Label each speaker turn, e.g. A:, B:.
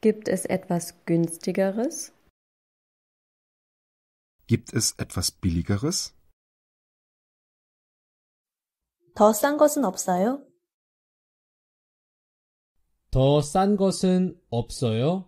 A: Gibt es etwas günstigeres?
B: Gibt es etwas billigeres?
C: 더 싼 것은 없어요?
B: 더 것은 없어요?